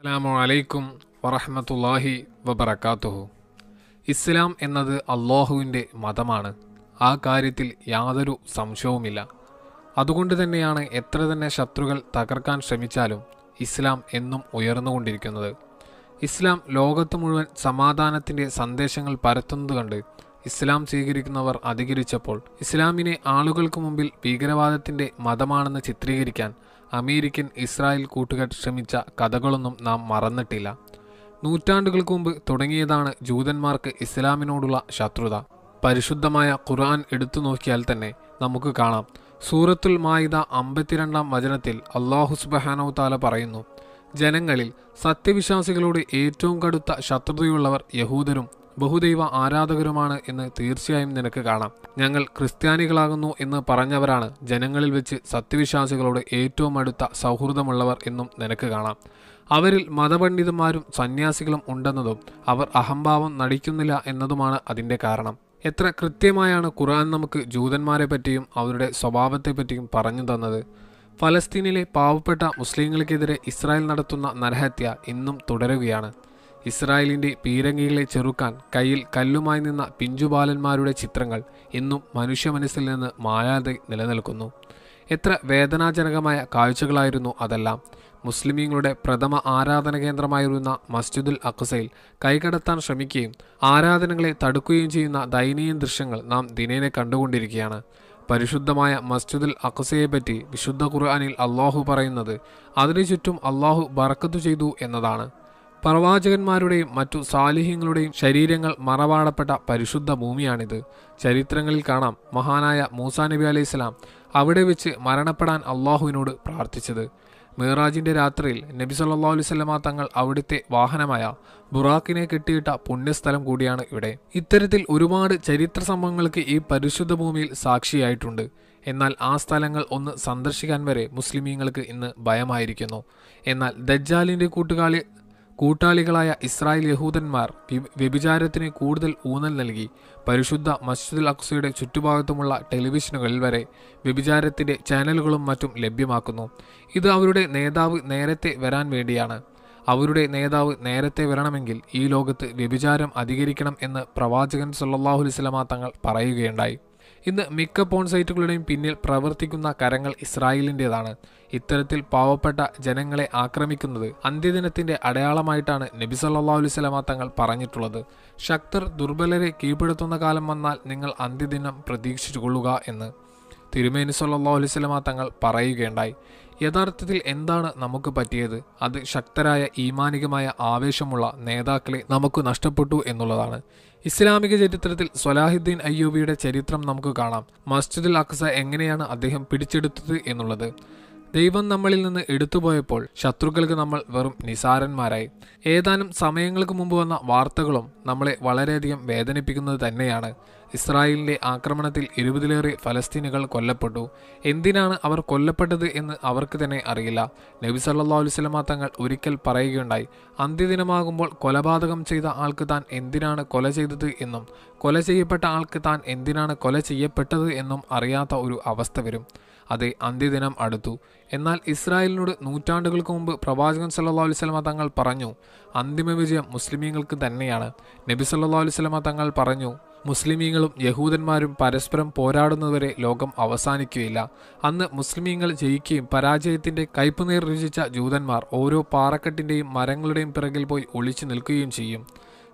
അസ്സാമു അലൈക്കും വറഹമത്തല്ലാഹി വബർക്കാത്തുഹു ഇസ്ലാം എന്നത് അള്ളാഹുവിൻ്റെ മതമാണ് ആ കാര്യത്തിൽ യാതൊരു സംശയവുമില്ല അതുകൊണ്ട് തന്നെയാണ് എത്ര തന്നെ ശത്രുക്കൾ തകർക്കാൻ ശ്രമിച്ചാലും ഇസ്ലാം എന്നും ഉയർന്നുകൊണ്ടിരിക്കുന്നത് ഇസ്ലാം ലോകത്ത് മുഴുവൻ സമാധാനത്തിൻ്റെ സന്ദേശങ്ങൾ പരത്തുന്നത് കണ്ട് ഇസ്ലാം സ്വീകരിക്കുന്നവർ അധികരിച്ചപ്പോൾ ഇസ്ലാമിനെ ആളുകൾക്ക് മുമ്പിൽ ഭീകരവാദത്തിൻ്റെ മതമാണെന്ന് ചിത്രീകരിക്കാൻ അമേരിക്കൻ ഇസ്രായേൽ കൂട്ടുകെട്ട് ശ്രമിച്ച കഥകളൊന്നും നാം മറന്നിട്ടില്ല നൂറ്റാണ്ടുകൾക്ക് മുമ്പ് തുടങ്ങിയതാണ് ജൂതന്മാർക്ക് ഇസ്ലാമിനോടുള്ള ശത്രുത പരിശുദ്ധമായ ഖുർആൻ എടുത്തു നോക്കിയാൽ തന്നെ നമുക്ക് കാണാം സൂറത്തുൽ മായിദ അമ്പത്തിരണ്ടാം വചനത്തിൽ അള്ളാഹു സുബഹാനോ താല പറയുന്നു ജനങ്ങളിൽ സത്യവിശ്വാസികളോട് ഏറ്റവും കടുത്ത ശത്രുതയുള്ളവർ യഹൂദരും ബഹുദൈവ ആരാധകരുമാണ് എന്ന് തീർച്ചയായും നിനക്ക് കാണാം ഞങ്ങൾ ക്രിസ്ത്യാനികളാകുന്നു എന്ന് പറഞ്ഞവരാണ് ജനങ്ങളിൽ വെച്ച് സത്യവിശ്വാസികളോട് ഏറ്റവും അടുത്ത സൗഹൃദമുള്ളവർ എന്നും നിനക്ക് കാണാം അവരിൽ മതപണ്ഡിതന്മാരും സന്യാസികളും ഉണ്ടെന്നതും അവർ അഹംഭാവം നടിക്കുന്നില്ല എന്നതുമാണ് അതിൻ്റെ കാരണം എത്ര കൃത്യമായാണ് ഖുർആൻ നമുക്ക് ജൂതന്മാരെ പറ്റിയും അവരുടെ സ്വഭാവത്തെ പറ്റിയും പറഞ്ഞു തന്നത് ഫലസ്തീനിലെ പാവപ്പെട്ട മുസ്ലിങ്ങൾക്കെതിരെ ഇസ്രായേൽ നടത്തുന്ന നരഹത്യ ഇന്നും തുടരുകയാണ് ഇസ്രായേലിൻ്റെ പീരങ്കികളെ ചെറുക്കാൻ കയ്യിൽ കല്ലുമായി നിന്ന പിഞ്ചുബാലന്മാരുടെ ചിത്രങ്ങൾ ഇന്നും മനുഷ്യ മനസ്സിൽ നിന്ന് മായാതെ നിലനിൽക്കുന്നു എത്ര വേദനാജനകമായ കാഴ്ചകളായിരുന്നു അതെല്ലാം മുസ്ലിമീങ്ങളുടെ പ്രഥമ ആരാധന കേന്ദ്രമായിരുന്ന മസ്ജിദുൽ അഖസയിൽ കൈകടത്താൻ ശ്രമിക്കുകയും ആരാധനകളെ തടുക്കുകയും ചെയ്യുന്ന ദയനീയ ദൃശ്യങ്ങൾ നാം ദിനേനെ കണ്ടുകൊണ്ടിരിക്കുകയാണ് പരിശുദ്ധമായ മസ്ജിദുൽ പറ്റി വിശുദ്ധ ഖുർആാനിൽ അള്ളാഹു പറയുന്നത് അതിനു ചുറ്റും അള്ളാഹു ബറക്കത്തു ചെയ്തു എന്നതാണ് പ്രവാചകന്മാരുടെയും മറ്റു സാലിഹ്യങ്ങളുടെയും ശരീരങ്ങൾ മറവാടപ്പെട്ട പരിശുദ്ധ ഭൂമിയാണിത് ചരിത്രങ്ങളിൽ കാണാം മഹാനായ മൂസാ നബി അലൈഹി ഇസ്ലാം അവിടെ വെച്ച് മരണപ്പെടാൻ അള്ളാഹുവിനോട് പ്രാർത്ഥിച്ചത് മേറാജിൻ്റെ രാത്രിയിൽ നബി സല്ലാ അലുസല്ലമ തങ്ങൾ അവിടുത്തെ വാഹനമായ ബുറാക്കിനെ കെട്ടിയിട്ട പുണ്യസ്ഥലം കൂടിയാണ് ഇവിടെ ഇത്തരത്തിൽ ഒരുപാട് ചരിത്ര സംഭവങ്ങൾക്ക് ഈ പരിശുദ്ധ ഭൂമിയിൽ സാക്ഷിയായിട്ടുണ്ട് എന്നാൽ ആ സ്ഥലങ്ങൾ ഒന്ന് സന്ദർശിക്കാൻ വരെ മുസ്ലിമീങ്ങൾക്ക് ഇന്ന് ഭയമായിരിക്കുന്നു എന്നാൽ ദജ്ജാലിൻ്റെ കൂട്ടുകാളി കൂട്ടാളികളായ ഇസ്രായേൽ യഹൂദന്മാർ വ്യഭിചാരത്തിന് കൂടുതൽ ഊന്നൽ നൽകി പരിശുദ്ധ മസ്ജിദുൽ അക്സയുടെ ചുറ്റുഭാഗത്തുമുള്ള ടെലിവിഷനുകളിൽ വരെ വ്യഭിചാരത്തിൻ്റെ ചാനലുകളും മറ്റും ലഭ്യമാക്കുന്നു ഇത് അവരുടെ നേതാവ് നേരത്തെ വരാൻ വേണ്ടിയാണ് അവരുടെ നേതാവ് നേരത്തെ വരണമെങ്കിൽ ഈ ലോകത്ത് വ്യഭിചാരം അധികരിക്കണം എന്ന് പ്രവാചകൻ സല്ലാഹുലിസ്ലമാ തങ്ങൾ പറയുകയുണ്ടായി ഇന്ന് മിക്ക പോൺ സൈറ്റുകളുടെയും പിന്നിൽ പ്രവർത്തിക്കുന്ന കരങ്ങൾ ഇസ്രായേലിൻ്റെതാണ് ഇത്തരത്തിൽ പാവപ്പെട്ട ജനങ്ങളെ ആക്രമിക്കുന്നത് അന്ത്യദിനത്തിന്റെ അടയാളമായിട്ടാണ് നബി സല്ലാ അലുസലമ തങ്ങൾ പറഞ്ഞിട്ടുള്ളത് ശക്തർ ദുർബലരെ കീഴ്പ്പെടുത്തുന്ന കാലം വന്നാൽ നിങ്ങൾ അന്ത്യദിനം പ്രതീക്ഷിച്ചുകൊള്ളുക എന്ന് തിരുമേനി സല്ലാ അലുസലമ തങ്ങൾ പറയുകയുണ്ടായി യഥാർത്ഥത്തിൽ എന്താണ് നമുക്ക് പറ്റിയത് അത് ശക്തരായ ഈമാനികമായ ആവേശമുള്ള നേതാക്കളെ നമുക്ക് നഷ്ടപ്പെട്ടു എന്നുള്ളതാണ് ഇസ്ലാമിക ചരിത്രത്തിൽ സൊലാഹിദ്ദീൻ അയ്യൂബിയുടെ ചരിത്രം നമുക്ക് കാണാം മസ്ജിദുൽ അഖ്സ എങ്ങനെയാണ് അദ്ദേഹം പിടിച്ചെടുത്തത് എന്നുള്ളത് ദൈവം നമ്മളിൽ നിന്ന് എടുത്തുപോയപ്പോൾ ശത്രുക്കൾക്ക് നമ്മൾ വെറും നിസാരന്മാരായി ഏതാനും സമയങ്ങൾക്ക് മുമ്പ് വന്ന വാർത്തകളും നമ്മളെ വളരെയധികം വേദനിപ്പിക്കുന്നത് തന്നെയാണ് ഇസ്രായേലിൻ്റെ ആക്രമണത്തിൽ ഇരുപതിലേറെ ഫലസ്തീനുകൾ കൊല്ലപ്പെട്ടു എന്തിനാണ് അവർ കൊല്ലപ്പെട്ടത് എന്ന് അവർക്ക് തന്നെ അറിയില്ല നബി സല്ലാ അലുസലമ തങ്ങൾ ഒരിക്കൽ പറയുകയുണ്ടായി അന്ത്യദിനമാകുമ്പോൾ കൊലപാതകം ചെയ്ത ആൾക്ക് താൻ എന്തിനാണ് കൊല ചെയ്തത് എന്നും കൊല ചെയ്യപ്പെട്ട ആൾക്ക് താൻ എന്തിനാണ് കൊല ചെയ്യപ്പെട്ടത് എന്നും അറിയാത്ത ഒരു അവസ്ഥ വരും അതെ അന്ത്യദിനം അടുത്തു എന്നാൽ ഇസ്രായേലിനോട് നൂറ്റാണ്ടുകൾക്ക് മുമ്പ് പ്രവാചകൻ സല്ലാ അലുസ്ലമ തങ്ങൾ പറഞ്ഞു അന്തിമ വിജയം മുസ്ലിമീങ്ങൾക്ക് തന്നെയാണ് നബി സല്ലാ അലുസ്ലമ തങ്ങൾ പറഞ്ഞു മുസ്ലിമീങ്ങളും യഹൂദന്മാരും പരസ്പരം പോരാടുന്നതുവരെ ലോകം അവസാനിക്കുകയില്ല അന്ന് മുസ്ലിമീങ്ങൾ ജയിക്കുകയും പരാജയത്തിന്റെ കയ്പുനീർ രചിച്ച ജൂതന്മാർ ഓരോ പാറക്കെട്ടിന്റെയും മരങ്ങളുടെയും പിറകിൽ പോയി ഒളിച്ചു നിൽക്കുകയും ചെയ്യും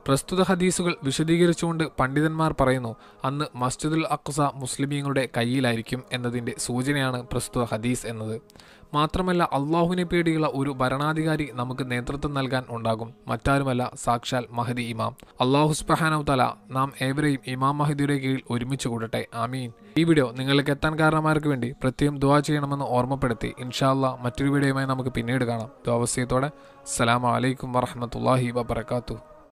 പ്രസ്തുത ഹദീസുകൾ വിശദീകരിച്ചുകൊണ്ട് പണ്ഡിതന്മാർ പറയുന്നു അന്ന് മസ്ജിദുൽ അക്സ മുസ്ലിമീങ്ങളുടെ കയ്യിലായിരിക്കും എന്നതിൻ്റെ സൂചനയാണ് പ്രസ്തുത ഹദീസ് എന്നത് മാത്രമല്ല അള്ളാഹുവിനെ പേടിയുള്ള ഒരു ഭരണാധികാരി നമുക്ക് നേതൃത്വം നൽകാൻ ഉണ്ടാകും മറ്റാരുമല്ല സാക്ഷാൽ മഹദി ഇമാം അള്ളാഹു തല നാം ഏവരെയും ഇമാം മഹദിയുടെ കീഴിൽ ഒരുമിച്ച് കൂടട്ടെ ആമീൻ ഈ വീഡിയോ നിങ്ങൾക്ക് എത്താൻ കാരണമാർക്ക് വേണ്ടി പ്രത്യേകം ദുവാ ചെയ്യണമെന്ന് ഓർമ്മപ്പെടുത്തി ഇൻഷാല്ല മറ്റൊരു വീഡിയോയുമായി നമുക്ക് പിന്നീട് കാണാം ദ്വാവസ്യത്തോടെ അസ്സലാമലൈക്കും വാഹമത്തല്ലാഹി വാബർക്കാത്തു